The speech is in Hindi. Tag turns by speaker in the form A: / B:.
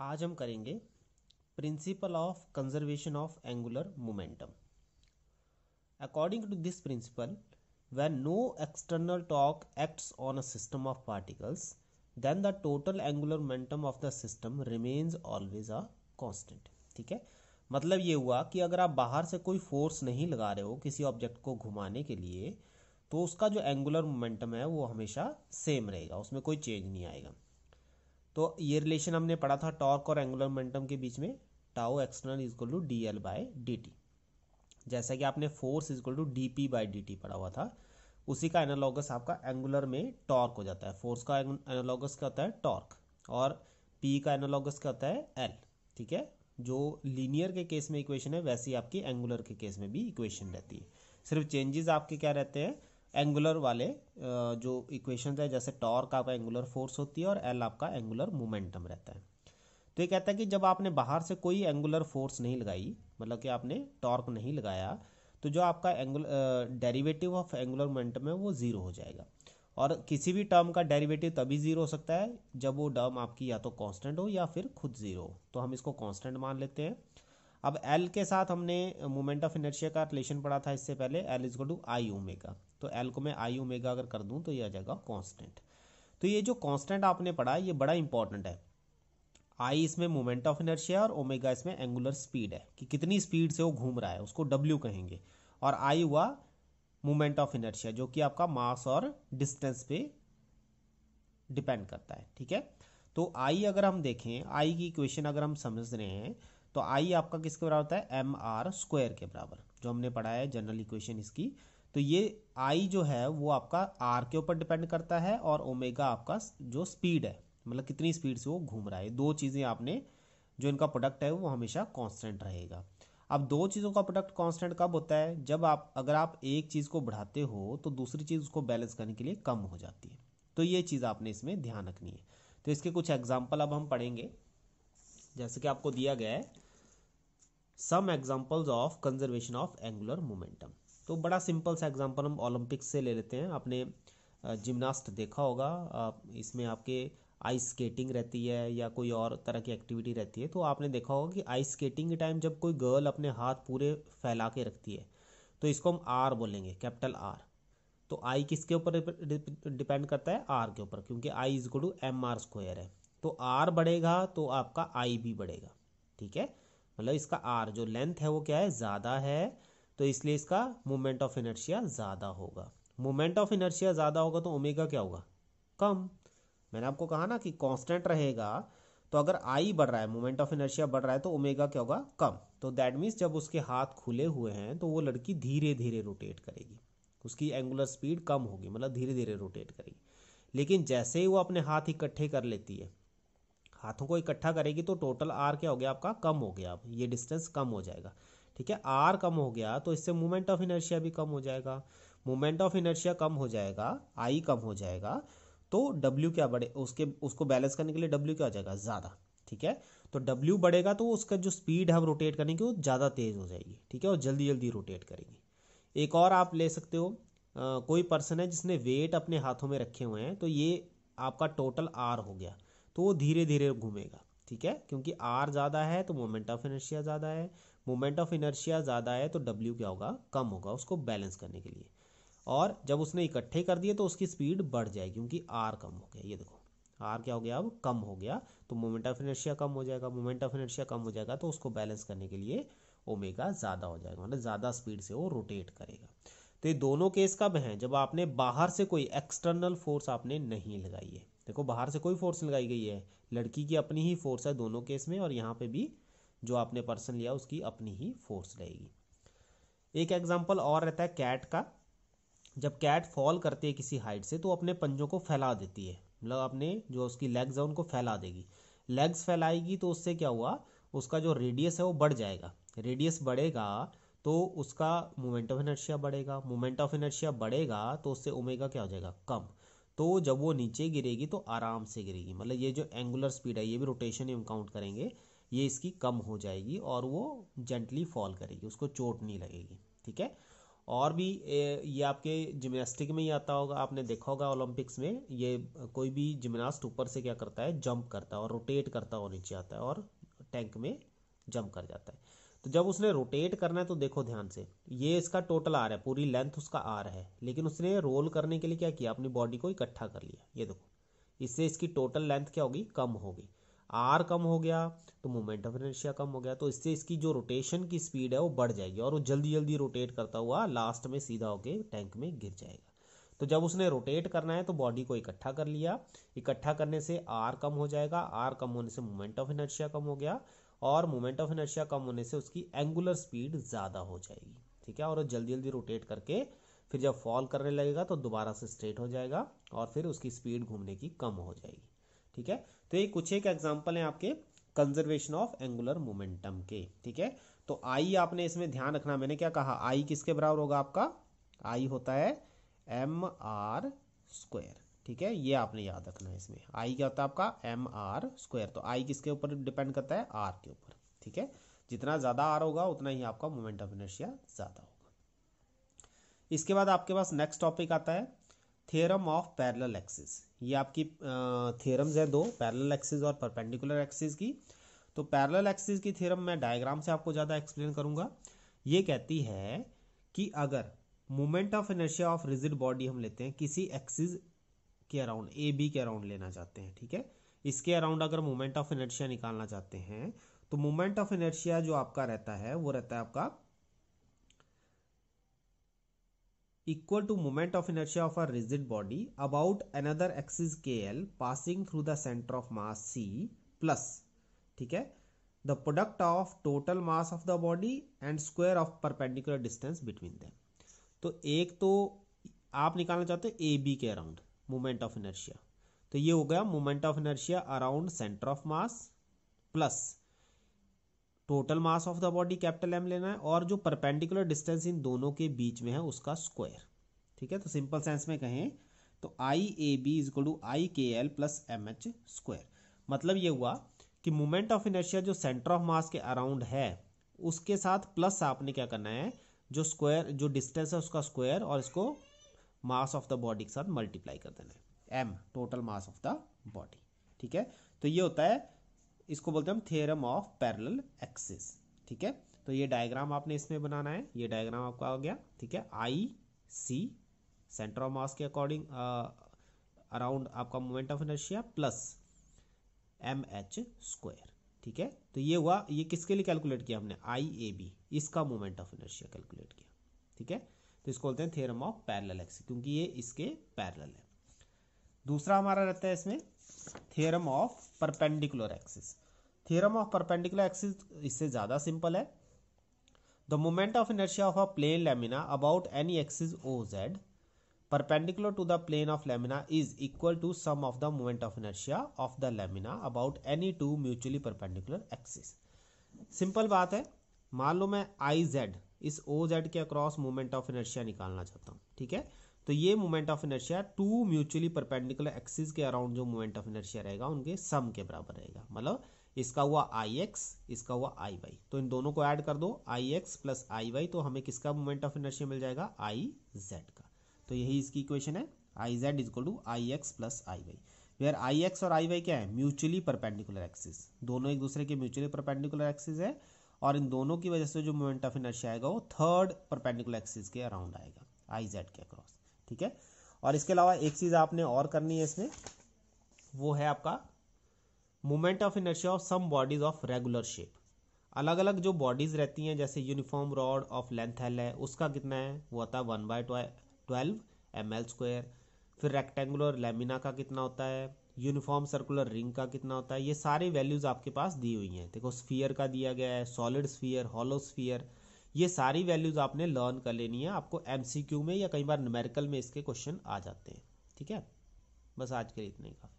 A: आज हम करेंगे principle of conservation of angular momentum according to this principle when no external torque acts on a system of particles then the total angular momentum of the system remains always a constant ठीक है मतलब ये हुआ कि अगर आप बाहर से कोई फोर्स नहीं लगा रहे हो किसी ऑब्जेक्ट को घुमाने के लिए तो उसका जो एंगुलर मोमेंटम है वो हमेशा सेम रहेगा उसमें कोई चेंज नहीं आएगा तो ये रिलेशन हमने पढ़ा था टॉर्क और एंगुलर मोमेंटम के बीच में tau external is equal to d L by d t जैसा कि आपने force is equal to d p by d t पढ़ा हुआ था उसी का एनालॉगस आपका एंगुलर में टॉर्क हो जाता है फोर्स का एनालॉगस क्या होता है टॉर्क और पी का एनालॉगस क्या होता है एल ठीक है जो लीनियर के केस में इक्वेशन है वैसी आपकी एंगुलर के केस में भी इक्वेशन रहती है सिर्फ चेंजेस आपके क्या रहते हैं एंगुलर वाले जो इक्वेशन है जैसे टॉर्क आपका एंगुलर फोर्स होती है और एल आपका एंगुलर मोमेंटम रहता है तो ये कहता है कि जब आपने बाहर से कोई एंगुलर फोर्स नहीं लगाई मतलब कि आपने टॉर्क नहीं लगाया तो जो आपका angle derivative of angular momentum है वो ज़ीरो हो जाएगा और किसी भी टर्म का डेरिवेटिव तभी ज़ीरो हो सकता है जब वो टर्म आपकी या तो कांस्टेंट हो या फिर खुद ज़ीरो हो तो हम इसको कांस्टेंट मान लेते हैं अब एल के साथ हमने मोमेंट ऑफ इनर्शिया का रिलेशन पढ़ा था इससे पहले L is to I omega तो एल को मैं आई ओमेगा अगर कर दूं तो ये आ जाएगा कॉन्स्टेंट तो ये जो कॉन्स्टेंट आपने पढ़ा ये बड़ा इंपॉर्टेंट है आई इसमें मोमेंट ऑफ इनर्शिया और ओमेगा इसमें एंगुलर स्पीड है कि कितनी स्पीड से वो घूम रहा है उसको डब्ल्यू कहेंगे और आई हुआ मोमेंट ऑफ इनर्शिया जो कि आपका मास और डिस्टेंस पे डिपेंड करता है ठीक है तो आई अगर हम देखें आई की इक्वेशन अगर हम समझ रहे हैं तो आई आपका किसके बराबर होता है एम आर स्क्वायर के बराबर जो हमने पढ़ा है जनरल इक्वेशन इसकी तो ये आई जो है वो आपका आर के ऊपर डिपेंड करता है और ओमेगा आपका जो स्पीड है मतलब कितनी स्पीड से वो घूम रहा है दो चीज़ें आपने जो इनका प्रोडक्ट है वो हमेशा कांस्टेंट रहेगा अब दो चीज़ों का प्रोडक्ट कांस्टेंट कब होता है जब आप अगर आप एक चीज़ को बढ़ाते हो तो दूसरी चीज़ उसको बैलेंस करने के लिए कम हो जाती है तो ये चीज़ आपने इसमें ध्यान रखनी है तो इसके कुछ एग्जाम्पल अब हम पढ़ेंगे जैसे कि आपको दिया गया है some examples of conservation of angular momentum तो बड़ा सिंपल सा एग्जाम्पल हम ओलंपिक्स से ले लेते हैं आपने जिमनास्ट देखा होगा इसमें आपके आइस स्केटिंग रहती है या कोई और तरह की एक्टिविटी रहती है तो आपने देखा होगा कि आइस स्केटिंग के टाइम जब कोई गर्ल अपने हाथ पूरे फैला के रखती है तो इसको हम आर बोलेंगे कैपिटल आर तो आई किसके ऊपर डिपेंड करता है आर के ऊपर क्योंकि I is to M R square है तो आर बढ़ेगा तो आपका आई भी बढ़ेगा ठीक है मतलब इसका आर जो लेंथ है वो क्या है ज़्यादा है तो इसलिए इसका मोमेंट ऑफ इनर्शिया ज़्यादा होगा मोमेंट ऑफ इनर्शिया ज़्यादा होगा तो ओमेगा क्या होगा कम मैंने आपको कहा ना कि कांस्टेंट रहेगा तो अगर आई बढ़ रहा है मोमेंट ऑफ इनर्शिया बढ़ रहा है तो ओमेगा क्या होगा कम तो दैट मीन्स जब उसके हाथ खुले हुए हैं तो वो लड़की धीरे धीरे रोटेट करेगी उसकी एंगुलर स्पीड कम होगी मतलब धीरे धीरे रोटेट करेगी लेकिन जैसे ही वो अपने हाथ इकट्ठे कर लेती है हाथों को इकट्ठा करेगी तो टोटल आर क्या हो गया आपका कम हो गया अब ये डिस्टेंस कम हो जाएगा ठीक है आर कम हो गया तो इससे मोमेंट ऑफ इनर्शिया भी कम हो जाएगा मोमेंट ऑफ इनर्शिया कम हो जाएगा आई कम हो जाएगा तो डब्ल्यू क्या बढ़े उसके उसको बैलेंस करने के लिए डब्ल्यू क्या हो जाएगा ज़्यादा ठीक है तो डब्ल्यू बढ़ेगा तो उसका जो स्पीड है रोटेट करने की वो ज़्यादा तेज़ हो जाएगी ठीक है और जल्दी जल्दी रोटेट करेगी एक और आप ले सकते हो आ, कोई पर्सन है जिसने वेट अपने हाथों में रखे हुए हैं तो ये आपका टोटल आर हो गया तो वो धीरे धीरे घूमेगा ठीक है क्योंकि आर ज़्यादा है तो मोमेंट ऑफ इनर्शिया ज़्यादा है मोमेंट ऑफ इनर्शिया ज़्यादा है तो डब्ल्यू क्या होगा कम होगा उसको बैलेंस करने के लिए और जब उसने इकट्ठे कर दिए तो उसकी स्पीड बढ़ जाएगी क्योंकि आर कम हो गया ये देखो आर क्या हो गया अब कम हो गया तो मोमेंट ऑफ इनर्शिया कम हो जाएगा मोमेंट ऑफ इनर्शिया कम हो जाएगा तो उसको बैलेंस करने के लिए ओमेगा ज़्यादा हो जाएगा मतलब ज़्यादा स्पीड से वो रोटेट करेगा तो ये दोनों केस कब हैं जब आपने बाहर से कोई एक्सटर्नल फोर्स आपने नहीं लगाई है देखो बाहर से कोई फोर्स लगाई गई है लड़की की अपनी ही फोर्स है दोनों केस में और यहाँ पे भी जो आपने पर्सन लिया उसकी अपनी ही फोर्स रहेगी एक एग्जाम्पल और रहता है कैट का जब कैट फॉल करती है किसी हाइट से तो अपने पंजों को फैला देती है मतलब अपने जो उसकी लेग्स है उनको फैला देगी लेग्स फैलाएगी तो उससे क्या हुआ उसका जो रेडियस है वो बढ़ जाएगा रेडियस बढ़ेगा तो उसका मोमेंट ऑफ इनर्शिया बढ़ेगा मोमेंट ऑफ इनर्शिया बढ़ेगा तो उससे ओमेगा क्या हो जाएगा कम तो जब वो नीचे गिरेगी तो आराम से गिरेगी मतलब ये जो एंगुलर स्पीड है ये भी रोटेशन हम काउंट करेंगे ये इसकी कम हो जाएगी और वो जेंटली फॉल करेगी उसको चोट नहीं लगेगी ठीक है और भी ये आपके जिमनास्टिक में ही आता होगा आपने देखा होगा ओलंपिक्स में ये कोई भी जिमनास्ट ऊपर से क्या करता है जंप करता है और रोटेट करता है और नीचे आता है और टैंक में जंप कर जाता है तो जब उसने रोटेट करना है तो देखो ध्यान से ये इसका टोटल आर है पूरी लेंथ उसका आर है लेकिन उसने रोल करने के लिए क्या किया अपनी बॉडी को इकट्ठा कर लिया ये देखो इससे इसकी टोटल लेंथ क्या होगी कम होगी आर कम हो गया तो मोमेंट ऑफ इनर्शिया कम हो गया तो इससे इसकी जो रोटेशन की स्पीड है वो बढ़ जाएगी और वो जल्दी जल्दी रोटेट करता हुआ लास्ट में सीधा होके टैंक में गिर जाएगा तो जब उसने रोटेट करना है तो बॉडी को इकट्ठा कर लिया इकट्ठा करने से आर कम हो जाएगा आर कम होने से मोमेंट ऑफ इनर्शिया कम हो गया और मोमेंट ऑफ इनर्शिया कम होने से उसकी एंगुलर स्पीड ज़्यादा हो जाएगी ठीक है और जल्दी जल्दी रोटेट करके फिर जब फॉल करने लगेगा तो दोबारा से स्ट्रेट हो जाएगा और फिर उसकी स्पीड घूमने की कम हो जाएगी ठीक है तो ये कुछ एक एग्जाम्पल है आपके कंजर्वेशन ऑफ एंगुलर मोमेंटम के ठीक है तो आई आपने इसमें ध्यान रखना मैंने क्या कहा आई किसके बराबर होगा आपका आई होता है एम आर स्क्वेयर ठीक है ये आपने याद रखना है इसमें आई क्या होता है आपका एम आर स्क्वायर तो आई किसके ऊपर डिपेंड करता है आर के ऊपर ठीक है जितना ज़्यादा आर होगा उतना ही आपका मोमेंट ऑफ इनर्शिया ज़्यादा होगा इसके बाद आपके पास नेक्स्ट टॉपिक आता है थ्योरम ऑफ पैरल एक्सिस ये आपकी थ्योरम्स है दो पैरल एक्सिस और परपेंडिकुलर एक्सिस की तो पैरल एक्सिस की थ्योरम मैं डायग्राम से आपको ज़्यादा एक्सप्लेन करूंगा ये कहती है कि अगर moment of inertia of rigid body हम लेते हैं किसी एक्सिस के अराउंड ए बी के अराउंड लेना चाहते हैं ठीक है इसके अराउंड अगर मोमेंट ऑफ इनर्शिया निकालना चाहते हैं तो मोमेंट ऑफ इनर्शिया जो आपका रहता है वो रहता है आपका equal to moment of inertia of a rigid body about another axis के L passing through the centre of mass C plus ठीक है the product of total mass of the body and square of perpendicular distance between them तो एक तो आप निकालना चाहते हो ए बी के अराउंड मोमेंट ऑफ इनर्शिया तो ये हो गया moment of inertia around centre of mass plus total mass of the body capital M लेना है और जो परपेंडिकुलर डिस्टेंस इन दोनों के बीच में है उसका स्क्वायर ठीक है तो सिंपल सेंस में कहें तो I A B is equal to I के L plus M H square मतलब ये हुआ कि मोमेंट ऑफ इनर्शिया जो सेंटर ऑफ मास के अराउंड है उसके साथ प्लस आपने क्या करना है जो स्क्वायर जो डिस्टेंस है उसका स्क्वायर और इसको मास ऑफ द बॉडी के साथ मल्टीप्लाई कर देना है M total mass of the body ठीक है तो ये होता है इसको बोलते हैं हम थेरम ऑफ पैरल एक्सिस ठीक है तो ये डायग्राम आपने इसमें बनाना है ये डायग्राम आपका हो गया ठीक है आई सी सेंटर ऑफ मास के अकॉर्डिंग अराउंड आपका moment of inertia plus M H square ठीक है तो ये हुआ ये किसके लिए कैलकुलेट किया हमने आई ए बी इसका मोमेंट ऑफ इनर्शिया कैलकुलेट किया ठीक है तो इसको बोलते हैं थेरम ऑफ पैरल एक्स क्योंकि ये इसके पैरल है दूसरा हमारा रहता है इसमें theorem of perpendicular axis theorem of perpendicular axis इससे ज़्यादा सिंपल है the moment of inertia of a plane lamina about any axis O Z perpendicular to the plane of lamina is equal to sum of the moment of inertia of the lamina about any two mutually perpendicular axis simple बात है मान लो मैं आई जेड इस ओ जेड के अक्रॉस मोमेंट ऑफ इनर्शिया निकालना चाहता हूँ ठीक है तो ये moment of inertia two mutually perpendicular axis के अराउंड जो मोमेंट ऑफ इनर्शिया रहेगा उनके सम के बराबर रहेगा मतलब इसका हुआ आई एक्स इसका हुआ आई वाई तो इन दोनों को ऐड कर दो I X plus I Y तो हमें किसका मोमेंट ऑफ इनर्शिया मिल जाएगा आई जेड का तो यही इसकी इक्वेशन है I Z is equal to I X plus I Y where I X और आई वाई क्या है म्यूचुअली परपेंडिकुलर एक्सिस दोनों एक दूसरे के म्यूचुअली परपेंडिकुलर एक्सिस है और इन दोनों की वजह से जो मोमेंट ऑफ इनर्शिया आएगा वो थर्ड परपेंडिकुलर एक्सिस के अराउंड आएगा आई जेड के अक्रॉस ठीक है और इसके अलावा एक चीज आपने और करनी है इसमें वो है आपका moment of inertia of some bodies of regular shape अलग अलग जो बॉडीज रहती हैं जैसे uniform rod of length L है उसका कितना है वो होता है one by twelve M L square फिर रेक्टेंगुलर लेमिना का कितना होता है यूनिफॉर्म सर्कुलर रिंग का कितना होता है ये सारे वैल्यूज आपके पास दी हुई हैं देखो स्फीयर का दिया गया है सॉलिड स्फीयर हॉलो स्फीयर ये सारी वैल्यूज आपने लर्न कर लेनी है आपको एम में या कई बार न्यूमेरिकल में इसके क्वेश्चन आ जाते हैं ठीक है बस आज के लिए इतना ही काफ़ी